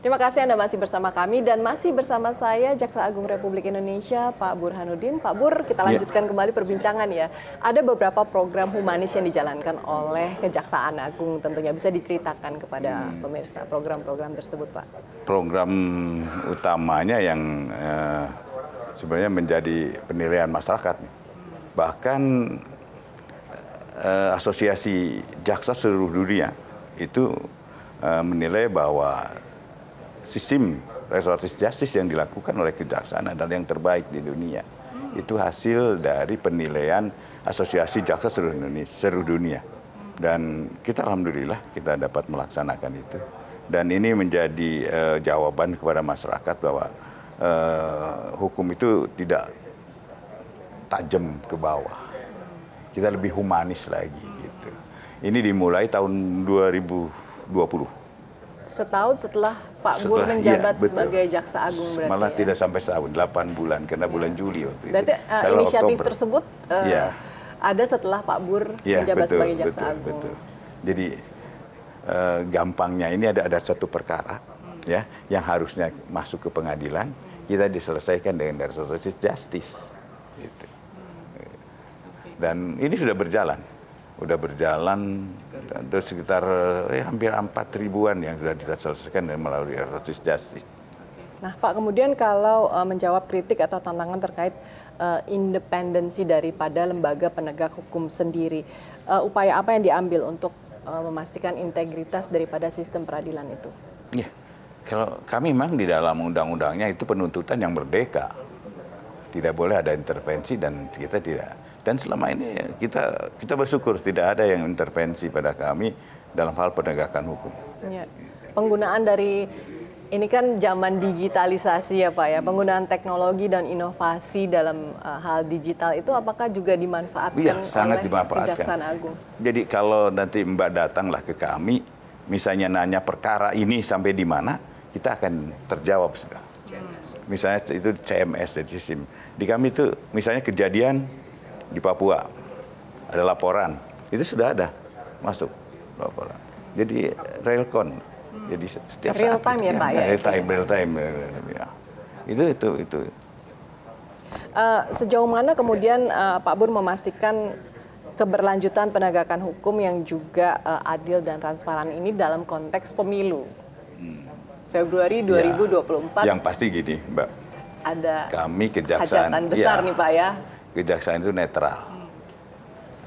Terima kasih Anda masih bersama kami dan masih bersama saya Jaksa Agung Republik Indonesia Pak Burhanuddin. Pak Bur, kita ya. lanjutkan ya. kembali perbincangan ya. Ada beberapa program humanis yang dijalankan oleh Kejaksaan Agung tentunya. Bisa diceritakan kepada hmm. pemirsa program-program tersebut Pak? Program utamanya yang eh, sebenarnya menjadi penilaian masyarakat. Bahkan eh, asosiasi jaksa seluruh dunia itu eh, menilai bahwa sistem restoratif justice yang dilakukan oleh kejaksaan adalah yang terbaik di dunia. Itu hasil dari penilaian Asosiasi Jaksa seluruh dunia, seluruh dunia. Dan kita alhamdulillah kita dapat melaksanakan itu. Dan ini menjadi uh, jawaban kepada masyarakat bahwa uh, hukum itu tidak tajam ke bawah. Kita lebih humanis lagi gitu. Ini dimulai tahun 2020 setahun setelah Pak setelah, Gur iya, menjabat ya, sebagai Jaksa Agung berarti malah ya? tidak sampai setahun 8 bulan karena ya. bulan Juli waktu itu berarti uh, inisiatif Oktober. tersebut uh, ya. ada setelah Pak Gur ya, menjabat betul, sebagai Jaksa betul, Agung betul. jadi uh, gampangnya ini ada ada satu perkara hmm. ya yang harusnya masuk ke pengadilan kita diselesaikan dengan resolusi justice gitu. Hmm. Okay. dan ini sudah berjalan sudah berjalan itu sekitar eh, ya, hampir empat ribuan yang sudah diselesaikan dan melalui Erotis Justice. Nah, Pak, kemudian kalau uh, menjawab kritik atau tantangan terkait uh, independensi daripada lembaga penegak hukum sendiri, uh, upaya apa yang diambil untuk uh, memastikan integritas daripada sistem peradilan itu? Ya, kalau kami memang di dalam undang-undangnya itu penuntutan yang merdeka, tidak boleh ada intervensi dan kita tidak dan selama ini kita kita bersyukur tidak ada yang intervensi pada kami dalam hal penegakan hukum. Ya. Penggunaan dari ini kan zaman digitalisasi ya Pak ya, penggunaan teknologi dan inovasi dalam uh, hal digital itu apakah juga dimanfaatkan ya, sangat oleh dimanfaatkan. Kejaksaan Agung? Jadi kalau nanti Mbak datanglah ke kami, misalnya nanya perkara ini sampai di mana, kita akan terjawab sudah. Hmm. Misalnya itu CMS, jadi sistem Di kami itu misalnya kejadian di Papua ada laporan itu sudah ada masuk laporan jadi railcon jadi setiap real saat time ya, itu, ya pak ya real time real time ya itu itu itu uh, sejauh mana kemudian uh, Pak Bur memastikan keberlanjutan penegakan hukum yang juga uh, adil dan transparan ini dalam konteks pemilu hmm. Februari 2024 ya, yang pasti gini Mbak ada kami kejaksaan besar ya, nih Pak ya kejaksaan itu netral.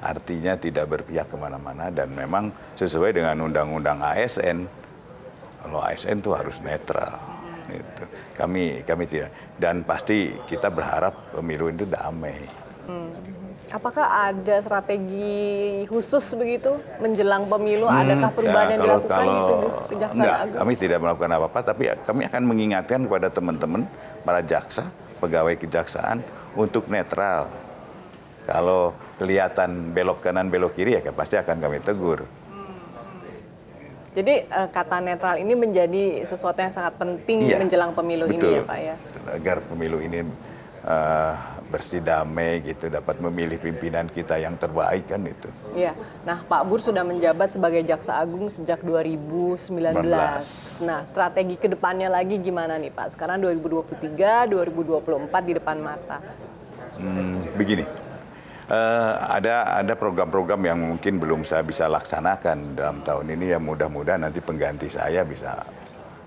Artinya tidak berpihak kemana-mana dan memang sesuai dengan undang-undang ASN. Kalau ASN itu harus netral. Itu. Kami kami tidak dan pasti kita berharap pemilu itu damai. Hmm. Apakah ada strategi khusus begitu menjelang pemilu? Hmm, Adakah ya, perubahan ya, yang kalau, dilakukan kalau, itu Kejaksaan enggak, Agung? Kami tidak melakukan apa-apa, tapi kami akan mengingatkan kepada teman-teman para jaksa pegawai kejaksaan untuk netral. Kalau kelihatan belok kanan belok kiri ya kan, pasti akan kami tegur. Jadi eh, kata netral ini menjadi sesuatu yang sangat penting iya, menjelang pemilu betul, ini ya Pak ya. Agar pemilu ini uh, bersih damai gitu dapat memilih pimpinan kita yang terbaik kan itu. Iya. Nah, Pak Bur sudah menjabat sebagai Jaksa Agung sejak 2019. 19. Nah, strategi kedepannya lagi gimana nih Pak? Sekarang 2023, 2024 di depan mata. Hmm, begini. Uh, ada ada program-program yang mungkin belum saya bisa laksanakan dalam tahun ini ya mudah-mudahan nanti pengganti saya bisa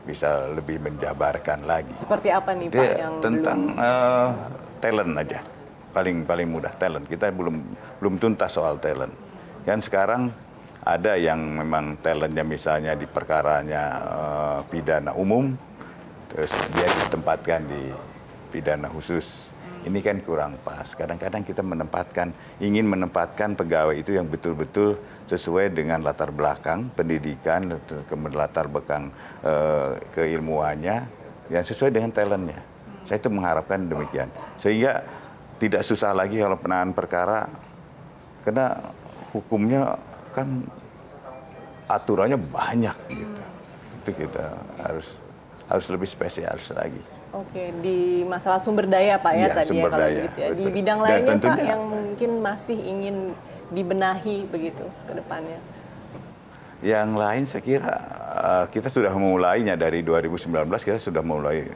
bisa lebih menjabarkan lagi. Seperti apa nih Dia, Pak yang tentang belum... uh, talent aja paling paling mudah talent kita belum belum tuntas soal talent kan sekarang ada yang memang talentnya misalnya di perkaranya uh, pidana umum terus dia ditempatkan di pidana khusus ini kan kurang pas kadang-kadang kita menempatkan ingin menempatkan pegawai itu yang betul-betul sesuai dengan latar belakang pendidikan kemudian latar belakang uh, keilmuannya yang sesuai dengan talentnya saya itu mengharapkan demikian. Sehingga tidak susah lagi kalau penahan perkara karena hukumnya kan aturannya banyak gitu. Itu kita harus harus lebih spesial lagi. Oke, di masalah sumber daya Pak ya, ya tadi ya kalau daya, begitu ya. Di bidang Dan lainnya Pak yang mungkin masih ingin dibenahi begitu ke depannya. Yang lain saya kira eh, kita sudah memulainya dari 2019 kita sudah mulai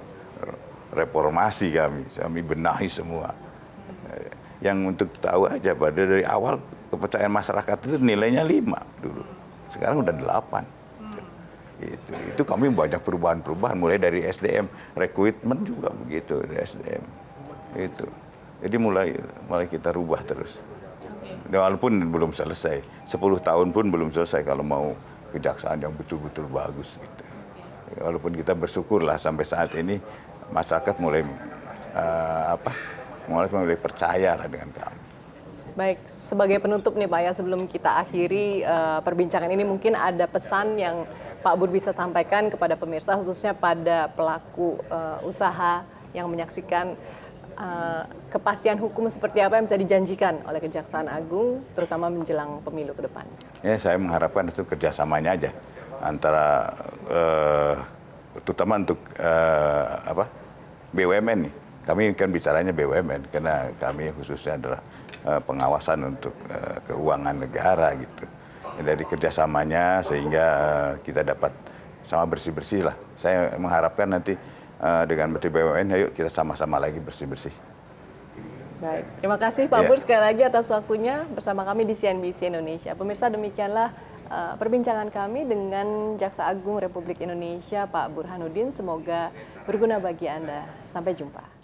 reformasi kami, kami benahi semua. Yang untuk tahu aja pada dari awal kepercayaan masyarakat itu nilainya lima dulu, sekarang udah delapan. Itu, itu kami banyak perubahan-perubahan mulai dari SDM, rekrutmen juga begitu dari SDM. Itu. Jadi mulai mulai kita rubah terus. Okay. Walaupun belum selesai, sepuluh tahun pun belum selesai kalau mau kejaksaan yang betul-betul bagus gitu. Walaupun kita bersyukurlah sampai saat ini masyarakat mulai uh, apa mulai mulai percaya lah dengan kami. Baik, sebagai penutup nih Pak ya sebelum kita akhiri uh, perbincangan ini mungkin ada pesan yang Pak Bur bisa sampaikan kepada pemirsa khususnya pada pelaku uh, usaha yang menyaksikan uh, kepastian hukum seperti apa yang bisa dijanjikan oleh Kejaksaan Agung terutama menjelang pemilu ke depan. Ya, saya mengharapkan itu kerjasamanya aja antara uh, terutama untuk uh, apa BUMN nih. Kami kan bicaranya BUMN karena kami khususnya adalah eh, pengawasan untuk eh, keuangan negara gitu. Dari kerjasamanya sehingga eh, kita dapat sama bersih-bersih lah. Saya mengharapkan nanti dengan Menteri BUMN, ayo kita sama-sama lagi bersih-bersih. Baik, terima kasih Pak ya. Bur sekali lagi atas waktunya bersama kami di CNBC Indonesia. Pemirsa demikianlah Eh, perbincangan kami dengan Jaksa Agung Republik Indonesia Pak Burhanuddin. Semoga berguna bagi Anda. Sampai jumpa.